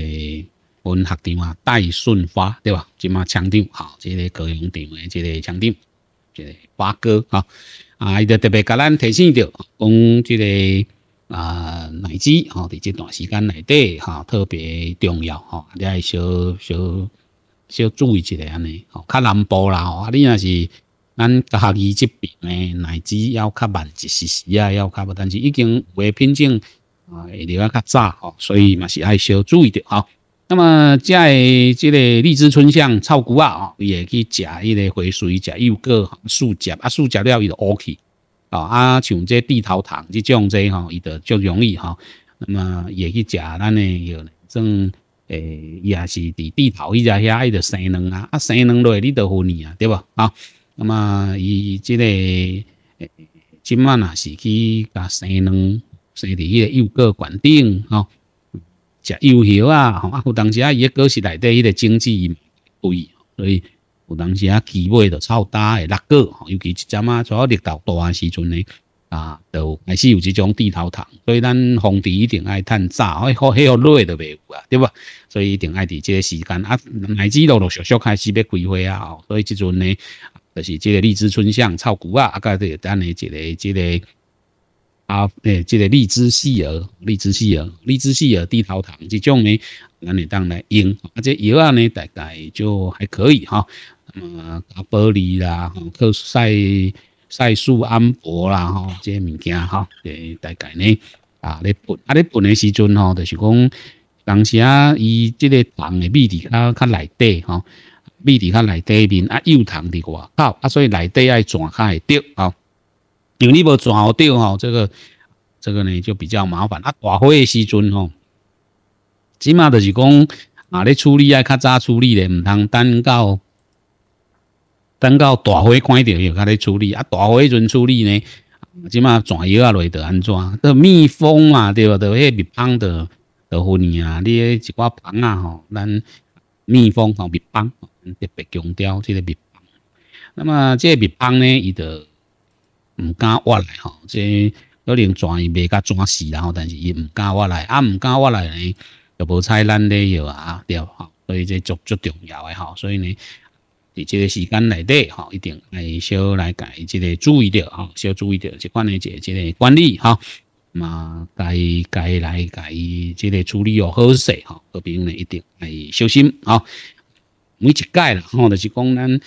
个。本学长啊，戴顺发对吧？即马场调好，即个高勇场诶，即个场调，即个发哥啊啊！伊就特别甲咱提醒着，讲即个啊奶子吼，伫即段时间内底哈特别重要吼，你爱小小小注意一下安尼，吼，较南部啦，啊，你若是咱家己这边诶奶子要较慢，一时时啊要较，但是已经有诶品种啊，你要较早吼，所以嘛是爱小注意着吼。那么在即个荔枝、春香、草菇啊，哦，也去食伊个回水，食幼果树荚，啊，树荚了伊就屙起，哦，啊，像这地头糖即种即，吼，伊就较容易哈。那么也去食咱个有种，诶，伊、也是伫地头伊只遐，伊就生卵啊，啊，生卵落你就分呢啊，对不啊？那么伊即个诶，即满啊，是去甲生卵生伫伊个幼果冠顶，吼。优秀啊，吼啊！有当时啊，伊个果实内底迄个子济贵，所以有当时啊，机着就超大诶。六吼，尤其即阵啊，做绿豆大时阵呢，啊，着开始有即种低头虫，所以咱皇帝一定爱趁早，迄个迄个钱着袂有啊，对不？所以一定爱伫即个时间啊，荔枝陆陆续续开始要开花啊，所以即阵呢，就是即个荔枝春香臭菇啊，啊个就等你即个即个。啊，诶，即个荔枝细叶，荔枝细叶，荔枝细叶，地头糖即种呢，咱会当来用。啊，即药啊呢，大概就还可以哈。嗯，甲玻璃啦，哈，克晒赛素安博啦，哈，这些物件哈，诶，大概呢，啊，咧拌，啊咧拌的时阵吼，就是讲，当时啊，伊即个糖的蜜伫较较内底哈，蜜伫较内底面啊幼糖伫外口，啊，所以内底爱转开的吼。有你无传好掉吼，这个这个呢就比较麻烦啊。大火的时阵吼，起码就是讲啊，你处理啊，较早处理嘞，唔通等到等到大会关掉又开始处理啊。大会阵处理呢，起码传药啊来得安怎？这蜜蜂嘛，对吧？对，遐蜜蜂的的分啊，你一挂蜂啊，吼，咱蜜蜂吼蜜蜂特别强调这个蜜蜂。那么这蜜蜂呢，伊得。唔敢我来吼，即可能转伊袂甲转死然后，但是伊唔敢我来，啊唔敢我来呢，就无采咱的药啊，对吼，所以这足足重要诶吼，所以呢，伫这个时间内底吼，一定来小来改，这个注意着吼，小注意着这款的这这个管理吼。嘛该该来己即个处理哦，好势吼，和平呢一定来小心吼，每一届啦，吼，就是讲咱。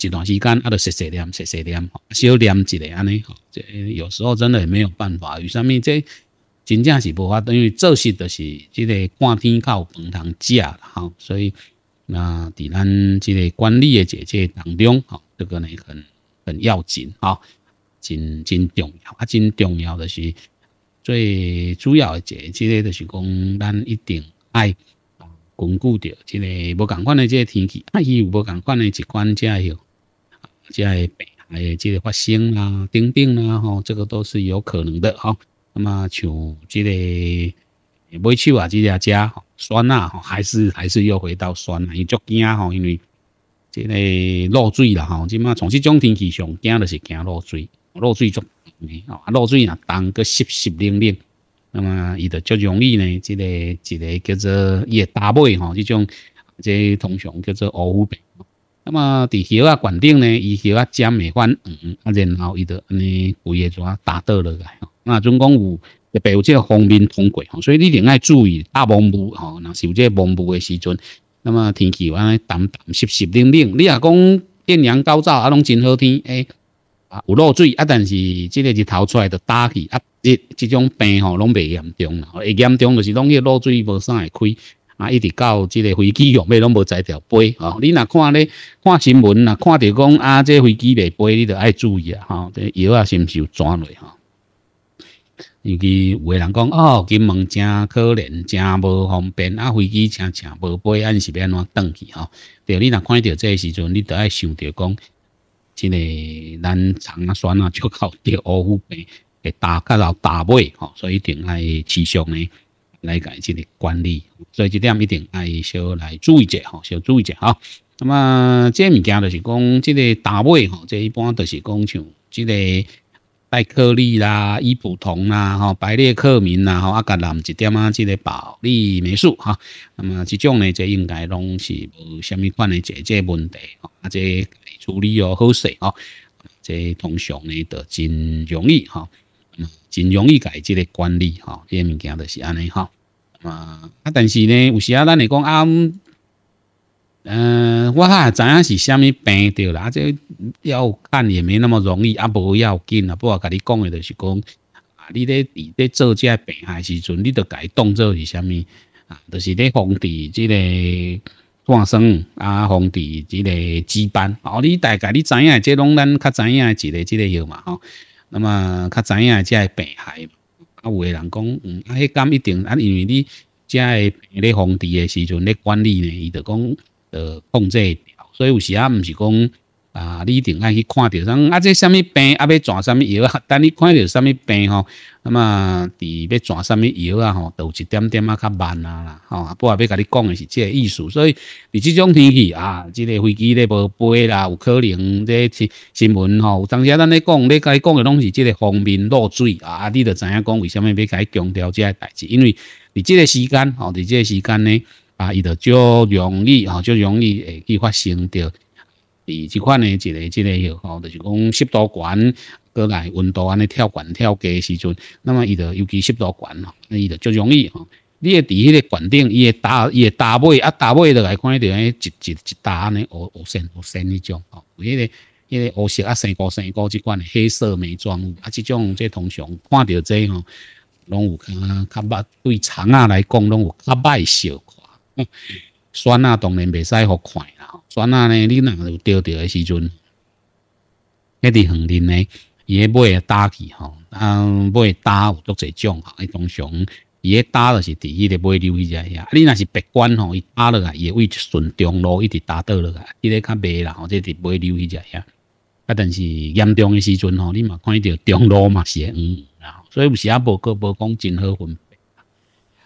一段时间，啊，就细细念，细细念，小念一下安尼吼。这有时候真的也没有办法，为啥物？这真正是无法，等于做事就是这个半天靠饭通吃吼、哈。所以，那伫咱这个管理的这个当中，吼，这个呢很很要紧哈，真真重要，啊，真重要的是最主要的一个，这个就是讲咱一定爱。巩固着，这个无同款的这个天气，啊，伊有无同款的习惯这样。即个病，哎，即个发生啦、丁病啦，吼，这个都是有可能的，吼。那么像即个尾酒啊，即个吃酸啊，吼，还是还是又回到酸啊，伊足惊，吼，因为即个落水啦，吼，即嘛，从庆种天气上惊就是惊落水，落水足惊的，落水啊，冻个湿湿淋淋，那么伊就足容易呢，即个即个叫做伊也打背，吼，这种即通常叫做乌伏病。那么伫桥啊管顶呢，伊桥啊涨袂反硬，啊然后伊得安尼规个蛇打倒落来。啊总共有一有五个风面通过，所以你另外注意大风雾吼，那受这风雾的时阵，那么天气安尼淡淡湿湿冷冷，你啊讲艳阳高照啊拢真好天，哎啊有露水啊，但是即个日头出来就打起啊，即即种病吼拢袂严重啦，会严重就是拢迄个露水无啥会开。啊，一直到这个飞机用尾拢无载条杯哦。你若看咧看新闻啊，看到讲啊，这飞机未飞，你就爱注意啊哈。有啊，是不是有转落哈？有句人讲哦，金门真可怜，真无方便啊，飞机常常无杯，按时变怎登去哈。对，你若看到这时阵，你着爱想着讲，这个咱长啊、双啊，就靠着，乌服病会打、较老打尾哈，所以定爱持续呢。来改决的管理，所以这点一定爱小来注意者吼，小注意者哈。那么这物件就是讲，这个打尾吼，这一般就是讲像这个拜克利啦、伊普通啦、吼白列克明啦、吼阿格兰一点啊，这个保利霉素哈。那么这种呢，这应该拢是无虾米款的解决问题，啊这处理哦好势哦，这通常呢都真容易哈，真容易改决的管理哈，这些物件就是安尼哈。啊，啊，但是呢，有时啊，咱会讲啊，嗯，我啊，知影是虾米病着啦，啊，这要看也没那么容易啊，无要紧啊，不过甲你讲的都是讲啊，你咧咧做这病害时阵，你得改动作是虾米啊，都是咧防治即个。壮生啊，防治即个基板，哦，你大概你知影，这拢咱较知影一个即个药嘛吼，那么较知影这病害。啊，有个人讲，嗯，啊，迄个一定，啊，因为你正个咧皇帝的时阵咧管理呢，伊就讲，呃，控制调，所以有时啊，唔是讲。啊，你一定爱去看到，像啊，这什么病，啊，要转什么药？啊？等你看到什么病吼，那么，伫要转什么药啊？吼，都有一点点啊，较慢啊啦，吼，不过要甲你讲的是即个意思。所以，你即种天气啊，即个飞机咧无飞啦，有可能这新新闻吼，有当时咱咧讲，咧你讲的拢是即个方面落水啊，你就知影讲为什么要伊强调这代志，因为，你即个时间吼，你即个时间呢，啊，伊就较容易吼，就容易会去发生着伊即款呢，一个、一个吼，就是讲湿度悬，过来温度安尼跳悬跳过时阵，那么伊就尤其湿度悬吼，那伊就就容易吼。你会伫迄个管顶，伊会打，伊会打尾，啊打尾就来看一条一、一、一大安尼乌乌色乌色迄种吼，为迄个、迄个乌色啊生高生高即款黑色眉妆，啊即种即通常看到这吼，拢有较较歹对虫啊来讲，拢有较歹小看，酸啊当然未使好看。酸啊！呢，你若有钓钓的时阵，迄伫横定呢？伊会买打去吼，啊，买打有足侪种，种常伊买打就是伫伊的买流去一下。你若是别关吼，伊打了也未顺中路一直打倒落来，伊咧较袂啦吼，这伫买流去一下。啊，但是严重的时阵吼，你嘛看到中路嘛是，黄，嗯，所以有时啊无个无讲真好分。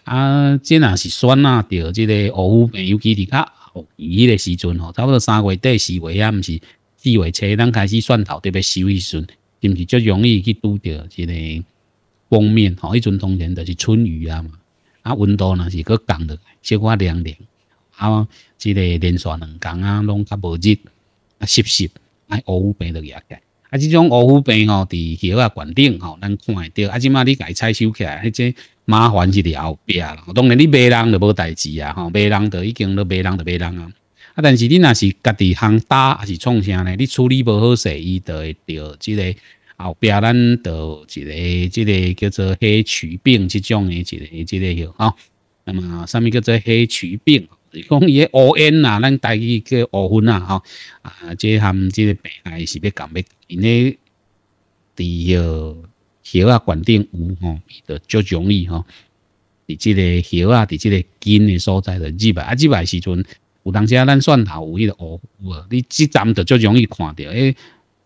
啊，这若是选啊，着即个乌鱼，尤其伫较雨个时阵吼，差不多三月底四月啊，毋是，四月初咱开始算头，特别收时阵，是毋是？足容易去拄着，即个封面吼，迄阵冬天着是春雨啊嘛，啊温度若是搁降落来，小可凉凉，啊，即个连续两工啊，拢较无热，啊湿湿，啊乌鱼变的也解。啊，这种乌虎病吼，伫起个管顶吼，咱看会着。啊，即码你家采收起来，迄只麻烦是伫后壁啦。当然你卖人就无代志啊，吼卖人就已经都卖人就卖人啊。啊，但是你若是家己行打还是创啥呢？你处理无好势，伊就会着，即个后壁咱就一个即个叫做黑曲病即种的，一个即个有啊。那么上面叫做黑曲病。讲伊个恶烟啊，咱代去叫恶烟啊，吼啊，即含即个病啊，是要讲要，因咧伫个桥啊、管顶有吼，伊就容易吼。伫即个桥啊，伫即个近的所在就入来啊入来时阵，有当时啊，咱蒜头有迄个恶有啊，你即站就足容易看到，诶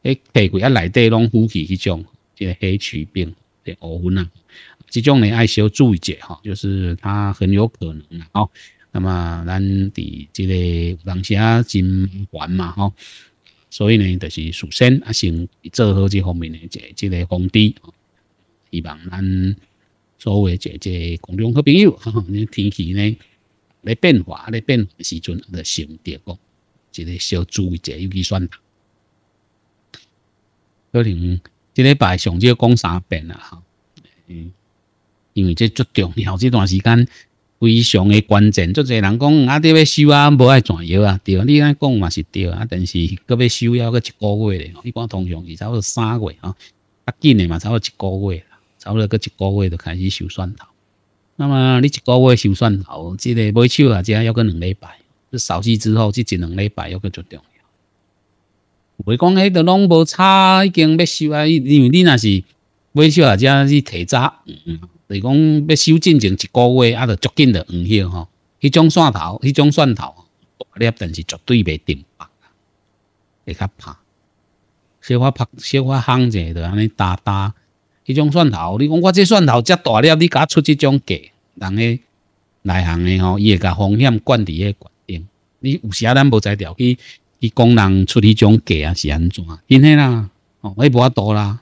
诶，皮股啊内底拢呼起迄种即个黑曲病，即恶熏啊，即种你爱小注意者吼，就是它很有可能啊。那么咱伫即个，当时啊真烦嘛吼，所以呢，就是首先啊先做好这方面的一个一个防吼，希望咱所有这这公众好朋友，你天气呢，咧变化咧变化时阵，来先点讲，一个小注意，一个计算。可能即礼拜上少讲三遍啊？哈，嗯，因为这最重要这段时间。非常的关键，足侪人讲啊，这要修啊，无爱转样啊？对，你安讲嘛是对啊，但是搁要修要搁一个月嘞，一般通常是差不多三个月啊，较紧的嘛，差不多一个月，差不多搁一个月就开始修蒜头。那么你一个月修蒜头，这个买手啊，才要要两礼拜，扫地之后即一两礼拜要搁最重要。我讲迄个拢无差，已经要修啊，因为你那是买修啊，只是提早。所是讲，要收进前一个月，啊，就足紧就黄去吼。迄种蒜头，迄种蒜头，大粒，但是绝对袂顶白，会较怕。小可拍，小可烘者，就安尼打打。迄种蒜头，你讲我这蒜头遮大粒，你敢出这种价？人诶，内行诶吼，伊会甲风险管伫诶决定。你有时啊，咱无才调，去去讲人出迄种价啊，是安怎？因嘿啦，哦，迄无多啦。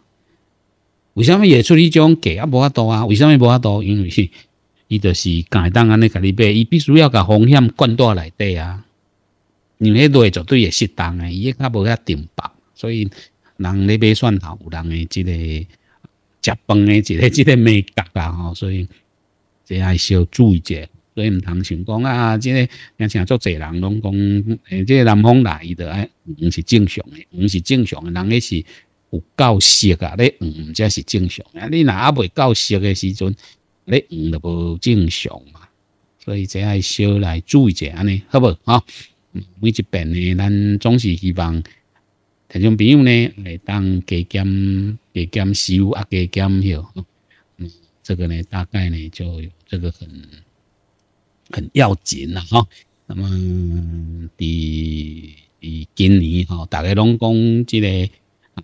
为什么会出一种给啊无法度啊？为什么无法度？因为是，伊就是简单安尼甲你买，伊必须要甲风险灌到内底啊。因为内绝对也适当诶，伊迄较无遐定吧，所以人咧买蒜头，有人诶即个食饭诶即个即 个味感啊。吼，所以这还是要注意者，所以毋通想讲啊，即、个而且足侪人拢讲诶，即、个南方来伊著爱，毋是正常诶，毋是正常诶，人迄是有够湿啊！你黄这是正常啊！你哪未够湿嘅时阵，你黄就无正常嘛。所以这系小来注意一下尼，好不啊？每一遍呢，咱总是希望，听众朋友呢来当加减加减修啊、给检修。嗯，这个呢，大概呢就这个很很要紧啦哈。那么，第今年哈，大家拢讲这个。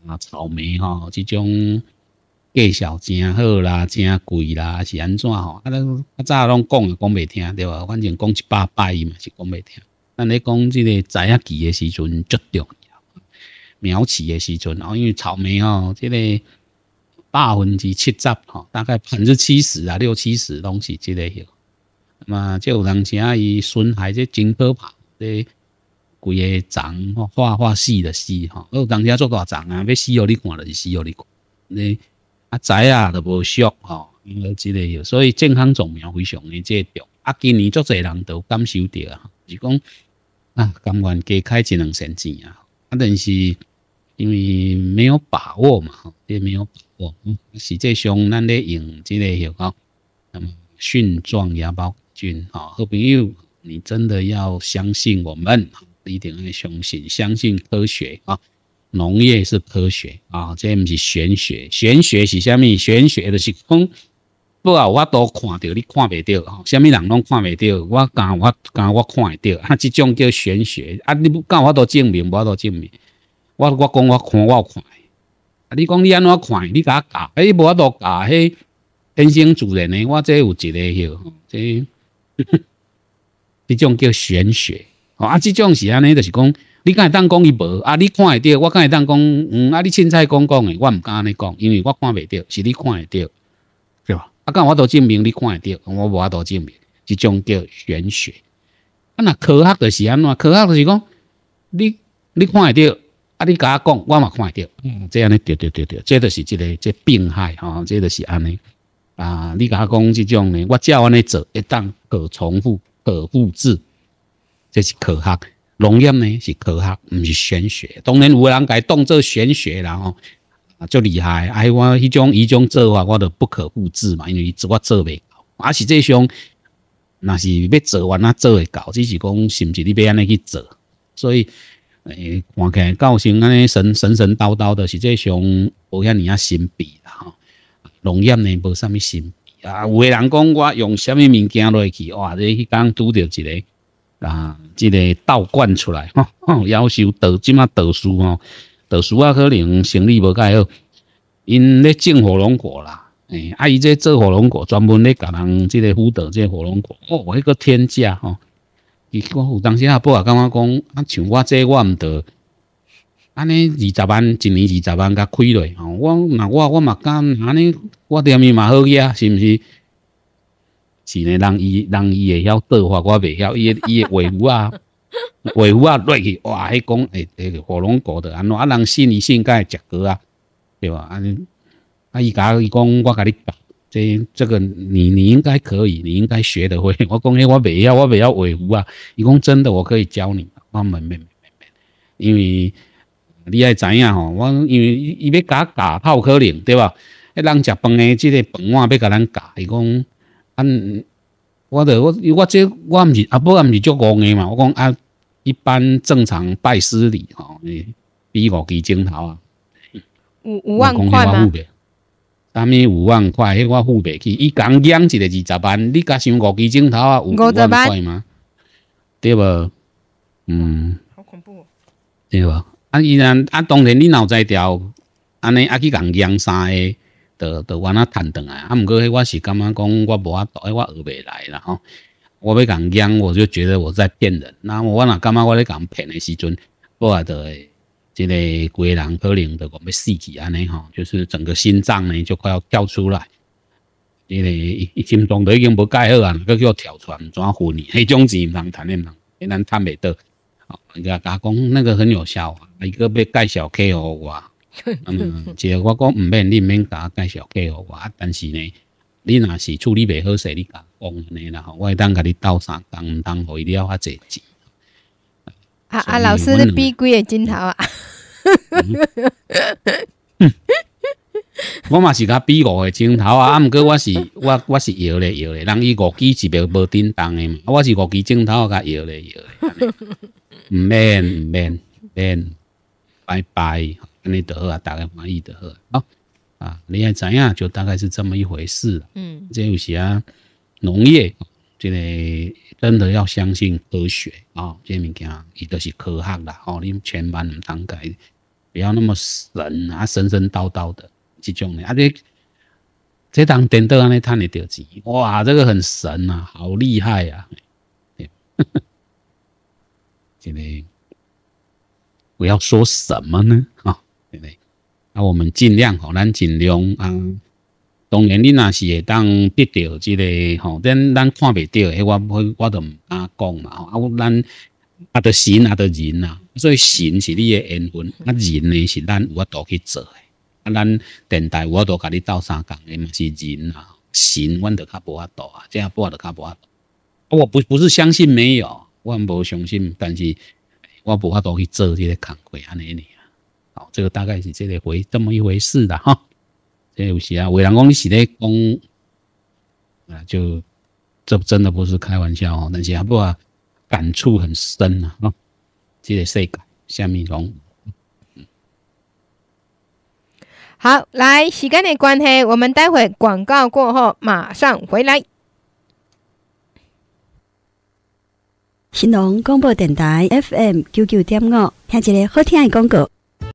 啊，草莓吼，这种价钱真好啦，真贵啦，是安怎吼？啊，咱早拢讲，讲袂听对吧？反正讲一百摆嘛，是讲袂听。那你讲这个栽啊期的时阵最重要，苗期的时阵，哦，因为草莓哦，这个百分之七十吼，大概百分之七十啊，六七十拢是这个，嘛，即有人请伊损害这真可怕的。规个长或或死的死吼，我当天做大少长啊？要死哦！你看了是死哦！你你啊仔啊都无熟吼，因为之类，所以健康种苗非常的这重。啊，今年足侪人都感受到啊，是讲啊，甘愿加开一两成钱啊。啊，但是因为没有把握嘛，吼，也没有把握。实际上，咱咧用之类，哈，那么蕈状芽孢菌吼，好朋友，你真的要相信我们。一定要相信，相信科学啊！农业是科学啊，这不是玄学。玄学是啥物？玄学就是讲，不啊，我都看到，你看未到？啥物人拢看未到？我讲，我讲，我看得到。那这种叫玄学啊！你不讲，我都证明，我都证明。我我讲，我看，我看。啊，你讲你安怎看？你加教，哎，无我都教，嘿，天生自然的，我这有一个哟。这，这种叫玄学。哦啊！即种是安尼，就是讲，你会当讲伊无，啊你看会到，我敢会当讲，嗯，啊你凊彩讲讲诶，我唔敢安尼讲，因为我看袂到，是你看会到，对吧？啊有我都证明你看会到，我无法都证明，即种叫玄学。啊，那科学就是安怎？科学就是讲，你你看会到，啊你我讲，我嘛看会到，嗯，这样尼对对对对，即就是即个即病害，哈，即著就是安尼。啊，你我讲即种呢，我照安尼做，一旦可重复可复制。这是科学，农业呢是科学，唔是玄学。当然，有个人家当做玄学，然吼，啊，足厉害。哎，我迄种、迄种做法，我都不可复制嘛，因为只我做袂到。啊，是这上，那是要做话，那做会到，只是讲，是不是你要安尼去做？所以，哎，看起来搞像安尼神神神叨叨的，实际上无遐尼啊神秘啦。吼。农业呢无啥物神秘啊。有个人讲，我用啥物物件落去，哇，你迄工拄着一个。啊，即个倒灌出来 吼，吼，夭寿导即马导输吼，导输啊可能生意无介好，因咧种火龙果啦，哎，啊伊这做火龙果专门咧教人即个辅导即个火龙果，哦，我一个天价吼，伊讲有当时啊，伯也跟我讲，啊，像我这我毋得，安尼二十万一年二十万甲开落吼，我那我我嘛敢安尼，我店面嘛好去啊，是毋是？是呢，人伊人伊会晓倒话，我袂晓伊会伊会画符啊，画符啊，落去哇，迄讲诶诶火龙果的，安怎啊？人心会食格啊，对吧？啊，啊伊甲伊讲，我甲你讲，这这个你你应该可以，你应该学得会。我讲诶，我袂晓，我袂晓画符啊。伊讲真的，我可以教你。我明明明明，因为你爱知影吼，我因为伊伊要教，较有可能对吧？诶，人食饭诶，即个饭碗要甲咱教，伊讲。嗯，我的我我这我唔是啊，阿伯唔是足五嘅嘛，我讲啊，一般正常拜师礼吼，你比五几枕头啊？五五万块吗？啥物五万块，迄我付袂起。伊共讲一个二十万，你讲想五支枕头啊？五万块吗？对无？嗯。好恐怖。对无？啊，伊若啊，当然你脑在调，安尼啊去共讲三个，的的，我那谈断来，啊，毋过迄我是感觉讲，我无啊，哎，我学袂来啦吼，我袂敢讲，我就觉得我在骗人。那我若感觉我咧讲骗的时阵，我会即个个人可能著讲要死去安尼吼，就是整个心脏呢就快要跳出来，因为心脏都已经无盖好啊，佮叫跳出来，唔怎分你？迄种钱毋谈迄咱谈袂到。哦，人讲加讲那个很有效啊，一个被介绍客户啊。嗯，即 个我讲唔免你免加介绍给我，但是呢，你那是处理未好势，你讲戆咧啦吼，我当给你倒三当当回了啊！一钱。啊啊！老师的闭关镜头啊，我嘛是甲闭五个镜头啊，啊！唔过我是我我是摇咧摇咧，人伊五 G 是袂无点动的嘛，我是五 G 镜头甲摇咧摇咧，唔免唔免免，拜拜。安你得啊，大家满意得好啊，你爱知样，就大概是这么一回事。嗯，这有些农业，这个真的要相信科学啊，这些物件，伊都是科学啦。哦，你千万唔当改，不要那么神啊，神神叨叨的这种。啊，这这当点到安尼，看你得几？哇，这个很神啊，好厉害呵 这个我要说什么呢？啊？啊，我们尽量吼，咱尽量啊。当然，你那是会当得到这个吼，咱咱看未到，迄我我都唔敢讲嘛。啊，咱啊，着神啊，着人啊，所以神是你的缘分，啊，人呢是咱有法度去做。啊，咱电台我都甲你斗相共的嘛是人啊，神，阮都较无啊度啊，这样不啊得卡不啊多。我不不是相信没有，我无相信，但是我无法度去做这个工作尼呢。好，这个大概是这类回这么一回事的哈，这有时啊，伟人公你是咧讲，啊就这真的不是开玩笑哦，那些阿不啊，感触很深啊，啊，这个这个下面讲。好，来时间的关系，我们待会广告过后马上回来。新农广播电台 FM 九九点五，听这个好听的广告。